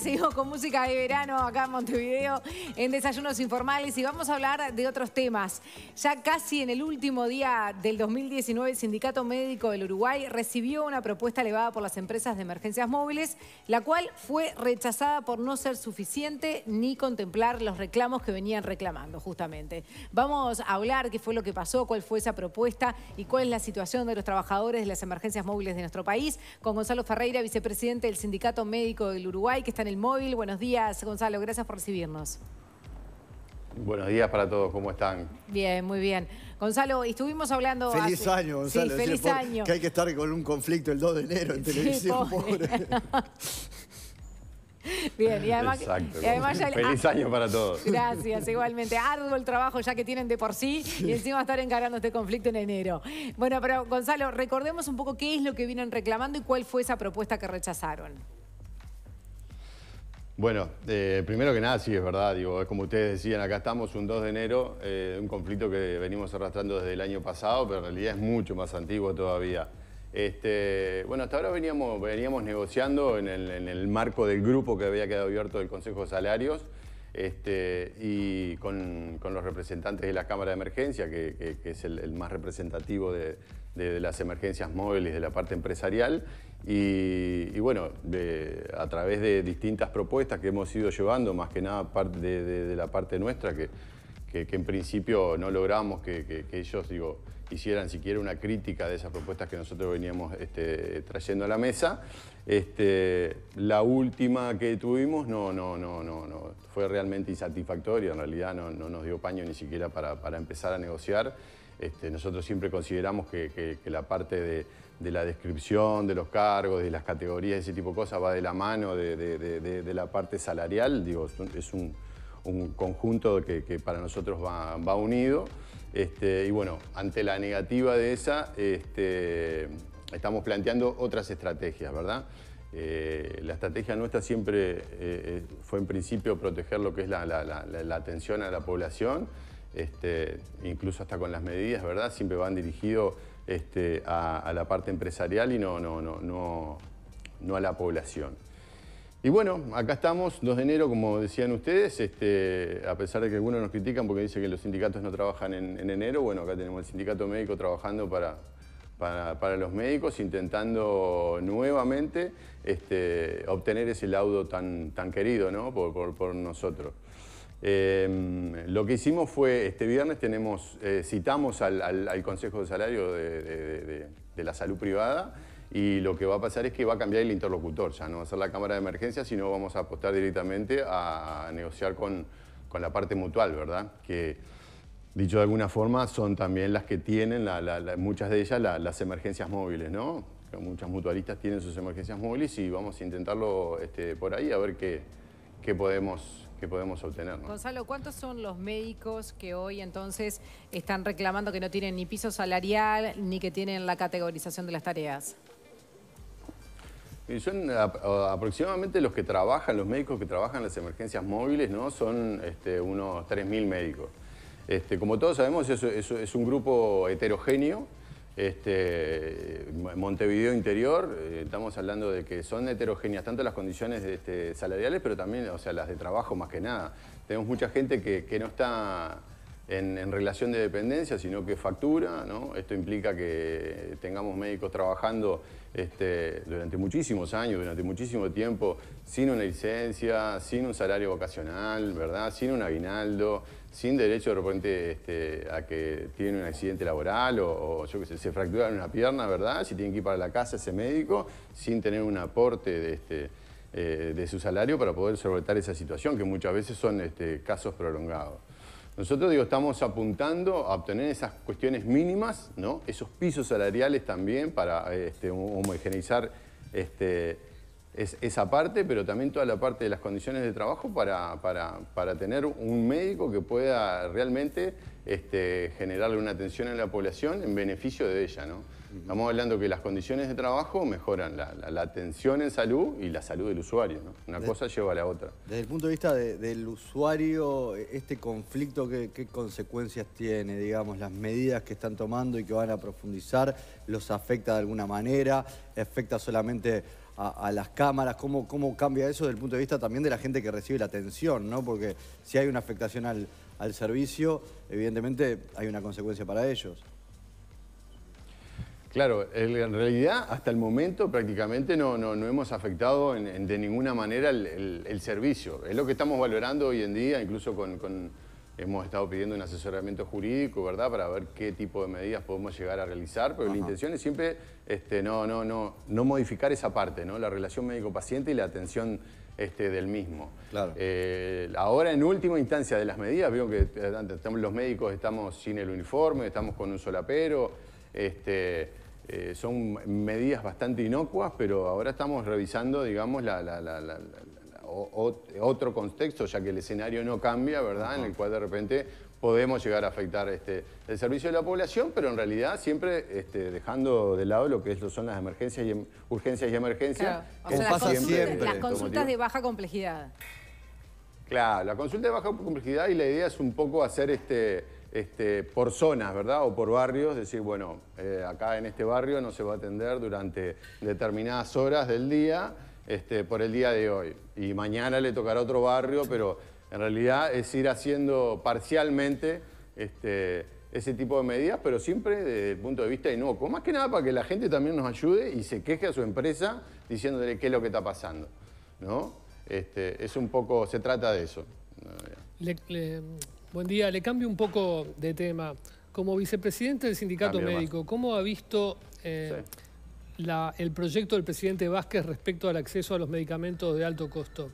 seguimos con música de verano acá en Montevideo en Desayunos Informales y vamos a hablar de otros temas. Ya casi en el último día del 2019 el Sindicato Médico del Uruguay recibió una propuesta elevada por las empresas de emergencias móviles, la cual fue rechazada por no ser suficiente ni contemplar los reclamos que venían reclamando justamente. Vamos a hablar qué fue lo que pasó, cuál fue esa propuesta y cuál es la situación de los trabajadores de las emergencias móviles de nuestro país con Gonzalo Ferreira, vicepresidente del Sindicato Médico del Uruguay, que está en el móvil. Buenos días, Gonzalo, gracias por recibirnos. Buenos días para todos, ¿cómo están? Bien, muy bien. Gonzalo, estuvimos hablando... Feliz año, Gonzalo. feliz año. Que hay que estar con un conflicto el 2 de enero en televisión, Bien, y además, Exacto, feliz año para todos. Gracias, igualmente. Arduo el trabajo ya que tienen de por sí, y encima estar encarando este conflicto en enero. Bueno, pero Gonzalo, recordemos un poco qué es lo que vienen reclamando y cuál fue esa propuesta que rechazaron. Bueno, eh, primero que nada, sí es verdad, digo, es como ustedes decían, acá estamos un 2 de enero, eh, un conflicto que venimos arrastrando desde el año pasado, pero en realidad es mucho más antiguo todavía. Este, bueno, hasta ahora veníamos, negociando en el, marco del grupo que había quedado abierto del Consejo de Salarios este, y con, los representantes de la Cámara de Emergencia, que, es el más representativo de, de, las emergencias móviles, de la parte empresarial. Y, bueno, a través de distintas propuestas que hemos ido llevando, más que nada parte de, la parte nuestra, que, que, en principio no logramos que, ellos digo, hicieran siquiera una crítica de esas propuestas que nosotros veníamos este, trayendo a la mesa. Este, la última que tuvimos no, no, no, no, no, fue realmente insatisfactoria, en realidad no, no nos dio paño ni siquiera para, para empezar a negociar. Este, nosotros siempre consideramos que, la parte de, la descripción, de los cargos, de las categorías, ese tipo de cosas va de la mano de, la parte salarial, digo, es un, conjunto que, para nosotros va, unido. Este, y bueno, ante la negativa de esa, este, estamos planteando otras estrategias, ¿verdad? Eh, la estrategia nuestra siempre eh, eh, fue en principio proteger lo que es la atención a la población este, incluso hasta con las medidas, ¿verdad? Siempre van dirigidos este, a, la parte empresarial y no, a la población. Y bueno, acá estamos, 2 de enero, como decían ustedes, este, a pesar de que algunos nos critican porque dicen que los sindicatos no trabajan en, enero, bueno, acá tenemos el sindicato médico trabajando para, los médicos, intentando nuevamente obtener ese laudo tan, querido por nosotros. Em, lo que hicimos fue, este viernes tenemos, eh, citamos al, Consejo de Salario de, la Salud Privada y lo que va a pasar es que va a cambiar el interlocutor, ya no va a ser la Cámara de Emergencia, sino vamos a apostar directamente a negociar con, la parte mutual, ¿verdad? Que, dicho de alguna forma, son también las que tienen, muchas de ellas, las emergencias móviles, ¿no? Muchas mutualistas tienen sus emergencias móviles y vamos a intentarlo este, por ahí a ver qué, qué podemos que podemos obtener. Gonzalo, ¿cuántos son los médicos que hoy entonces están reclamando que no tienen ni piso salarial ni que tienen la categorización de las tareas? son aproximadamente los que trabajan, los médicos que trabajan en las emergencias móviles, ¿no? son este, unos 3.000 médicos. Este, como todos sabemos, eso es un grupo heterogéneo este, Montevideo Interior, eh, estamos hablando de que son heterogéneas tanto las condiciones este, salariales, pero también o sea, las de trabajo más que nada. Tenemos mucha gente que, no está en, relación de dependencia, sino que factura. ¿no? Esto implica que tengamos médicos trabajando este, durante muchísimos años, durante muchísimo tiempo, sin una licencia, sin un salario vocacional, ¿verdad? Sin un aguinaldo, sin derecho de repente este, a que tiene un accidente laboral o, yo se fracturan una pierna, ¿verdad? Si tienen que ir para la casa ese médico, sin tener un aporte de, este, eh, de su salario para poder solventar esa situación, que muchas veces son casos prolongados. Nosotros digo, estamos apuntando a obtener esas cuestiones mínimas, ¿no? esos pisos salariales también para este, homogeneizar este, esa parte, pero también toda la parte de las condiciones de trabajo para, para, tener un médico que pueda realmente este, generarle una atención en la población en beneficio de ella. ¿no? Estamos hablando que las condiciones de trabajo mejoran la, atención en salud y la salud del usuario. ¿no? Una cosa lleva a la otra. Desde el punto de vista del usuario, este conflicto, ¿qué, ¿qué consecuencias tiene? Digamos, las medidas que están tomando y que van a profundizar, ¿los afecta de alguna manera? ¿Afecta solamente a, las cámaras, cómo, cómo cambia eso desde el punto de vista también de la gente que recibe la atención, ¿no? Porque si hay una afectación al, servicio, evidentemente hay una consecuencia para ellos. Claro, en realidad hasta el momento prácticamente no, no, hemos afectado de ninguna manera el, servicio. Es lo que estamos valorando hoy en día, incluso con hemos estado pidiendo un asesoramiento jurídico, ¿verdad? Para ver qué tipo de medidas podemos llegar a realizar, pero la intención es siempre este, no, no, no, no modificar esa parte, ¿no? La relación médico-paciente y la atención este, del mismo. Claro. Eh, ahora, en última instancia de las medidas, veo que eh, los médicos estamos sin el uniforme, estamos con un solapero, este, eh, son medidas bastante inocuas, pero ahora estamos revisando, digamos, la otro contexto, ya que el escenario no cambia, ¿verdad? En el cual de repente podemos llegar a afectar este, el servicio de la población, pero en realidad siempre este, dejando de lado lo que son las emergencias y em, urgencias y emergencias. O sea, las, este consultas de baja complejidad. Claro, la consulta de baja complejidad y la idea es un poco hacer este, este por zonas, ¿verdad? O por barrios, decir, bueno, eh, acá en este barrio no se va a atender durante determinadas horas del día este, por el día de hoy. Y mañana le tocará otro barrio, pero en realidad es ir haciendo parcialmente este, ese tipo de medidas, pero siempre desde el punto de vista inocuo. Más que nada para que la gente también nos ayude y se queje a su empresa diciéndole qué es lo que está pasando. ¿no? Este, es un poco, se trata de eso. buen día, le cambio un poco de tema. Como vicepresidente del sindicato médico, ¿cómo ha visto... Eh, el proyecto del presidente Vázquez respecto al acceso a los medicamentos de alto costo?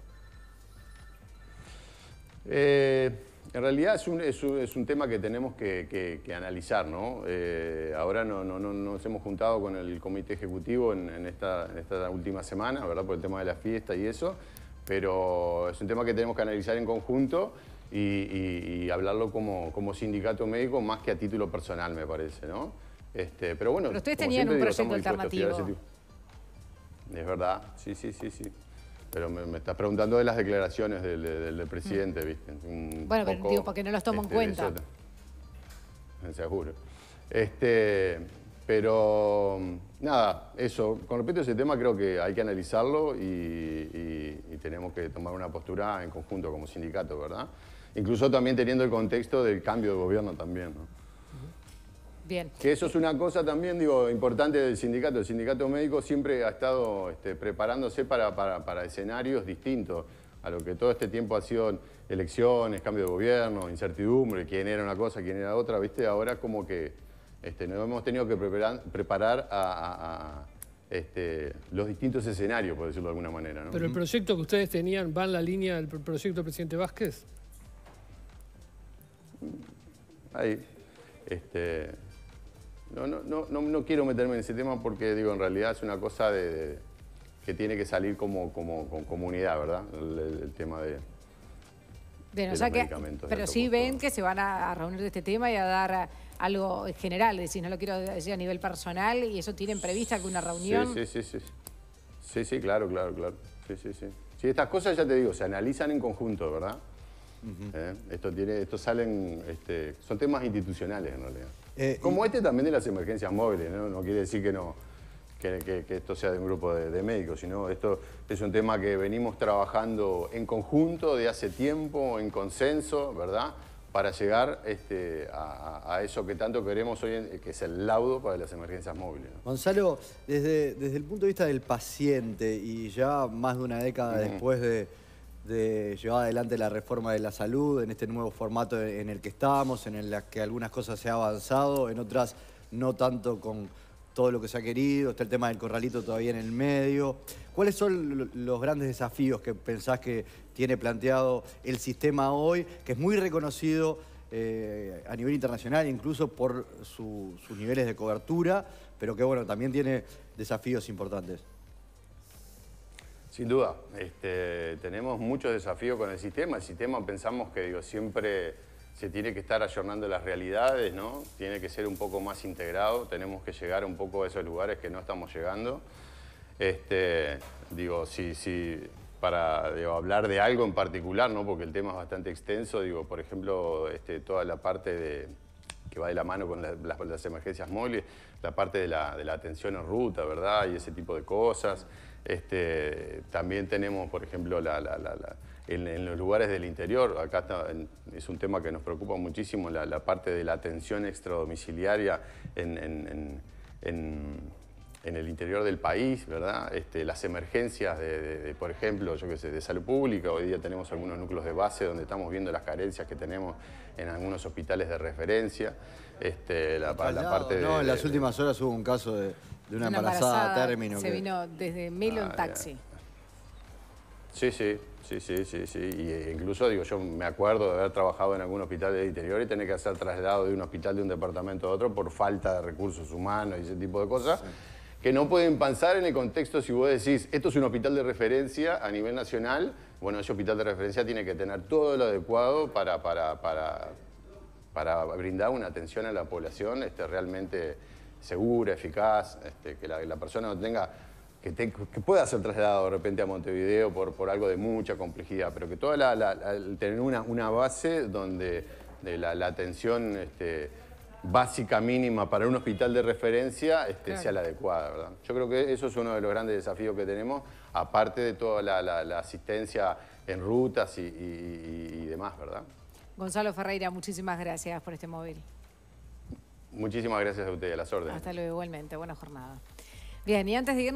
Eh, en realidad es un, es, un, tema que tenemos que, que, analizar, ¿no? Eh, ahora no, no, no, nos hemos juntado con el comité ejecutivo en, esta, en, última semana, ¿verdad? Por el tema de la fiesta y eso, pero es un tema que tenemos que analizar en conjunto y, y hablarlo como, como sindicato médico más que a título personal, me parece, ¿no? Este, pero bueno, pero ustedes tenían un proyecto alternativo. Es verdad, sí, sí, sí, sí. Pero me, estás preguntando de las declaraciones del, presidente, mm. ¿viste? bueno, pero digo, porque no las tomo en este, cuenta. Seguro. Este, pero nada, eso, con respecto a ese tema creo que hay que analizarlo y, y tenemos que tomar una postura en conjunto como sindicato, ¿verdad? Incluso también teniendo el contexto del cambio de gobierno también, ¿no? Que eso es una cosa también, digo, importante del sindicato. El sindicato médico siempre ha estado este, preparándose para, escenarios distintos a lo que todo este tiempo ha sido elecciones, cambio de gobierno, incertidumbre, quién era una cosa, quién era otra, ¿viste? Ahora como que este, nos hemos tenido que preparar, preparar a, este, los distintos escenarios, por decirlo de alguna manera. Pero el proyecto que ustedes tenían, ¿va en la línea del proyecto del presidente Vázquez? Ahí. Este, no, no, no, no, quiero meterme en ese tema porque, digo, en realidad es una cosa de, que tiene que salir como, como, comunidad, ¿verdad? El, tema de, pero sí ven que se van a, reunir de este tema y a dar eh, algo general, decir no lo quiero decir a nivel personal, y eso tienen prevista que una reunión. Sí, sí, sí. Sí, sí, sí claro, claro, claro. Sí, sí, sí. Si estas cosas, ya te digo, se analizan en conjunto, ¿verdad? ¿Eh? Esto tiene, estos salen, este, son temas institucionales en realidad. Eh, Como este también de las emergencias móviles, ¿no? quiere decir que no, que, esto sea de un grupo de, médicos, sino esto es un tema que venimos trabajando en conjunto de hace tiempo, en consenso, ¿verdad? Para llegar este, a, eso que tanto queremos hoy, que es el laudo para las emergencias móviles. Gonzalo, desde, desde el punto de vista del paciente y ya más de una década después de de llevar adelante la reforma de la salud en este nuevo formato en el que estamos, en el que algunas cosas se han avanzado, en otras no tanto con todo lo que se ha querido, está el tema del corralito todavía en el medio. ¿Cuáles son los grandes desafíos que pensás que tiene planteado el sistema hoy, que es muy reconocido eh, a nivel internacional, incluso por sus niveles de cobertura, pero que bueno, también tiene desafíos importantes? Sin duda. Este, tenemos muchos desafíos con el sistema. El sistema pensamos que digo, siempre se tiene que estar ayornando las realidades, ¿no? Tiene que ser un poco más integrado, tenemos que llegar un poco a esos lugares que no estamos llegando. Este, digo, si, para hablar de algo en particular, ¿no? Porque el tema es bastante extenso, digo, por ejemplo, este, toda la parte que va de la mano con las, emergencias móviles, la parte de la, de la atención en ruta, ¿verdad? Y ese tipo de cosas. Este, también tenemos, por ejemplo, en, los lugares del interior, acá es un tema que nos preocupa muchísimo, la, parte de la atención extradomiciliaria en, en el interior del país, ¿verdad? Este, las emergencias, de, por ejemplo, yo que sé, de salud pública, hoy día tenemos algunos núcleos de base donde estamos viendo las carencias que tenemos en algunos hospitales de referencia. Este, la, parte no, en las últimas horas hubo un caso de de una, embarazada, término. Se vino desde Melo en ah, taxi. Sí, sí, sí, sí, sí, sí. Y eh, incluso, digo, yo me acuerdo de haber trabajado en algún hospital de interior y tener que ser traslado de un hospital de un departamento a otro por falta de recursos humanos y ese tipo de cosas. Que no pueden pensar en el contexto si vos decís, esto es un hospital de referencia a nivel nacional, bueno, ese hospital de referencia tiene que tener todo lo adecuado para, para, para, para brindar una atención a la población este, realmente segura, eficaz, este, que la, persona no tenga, que, que, pueda ser trasladado de repente a Montevideo por, por algo de mucha complejidad, pero que toda la, tener una, una, base donde la, atención este, básica mínima para un hospital de referencia este, sea la adecuada. ¿verdad? Yo creo que eso es uno de los grandes desafíos que tenemos, aparte de toda la, asistencia en rutas y, y demás, ¿verdad? Gonzalo Ferreira, muchísimas gracias por este móvil. Muchísimas gracias a usted, a las órdenes. Hasta luego, igualmente. Buena jornada. Bien, y antes de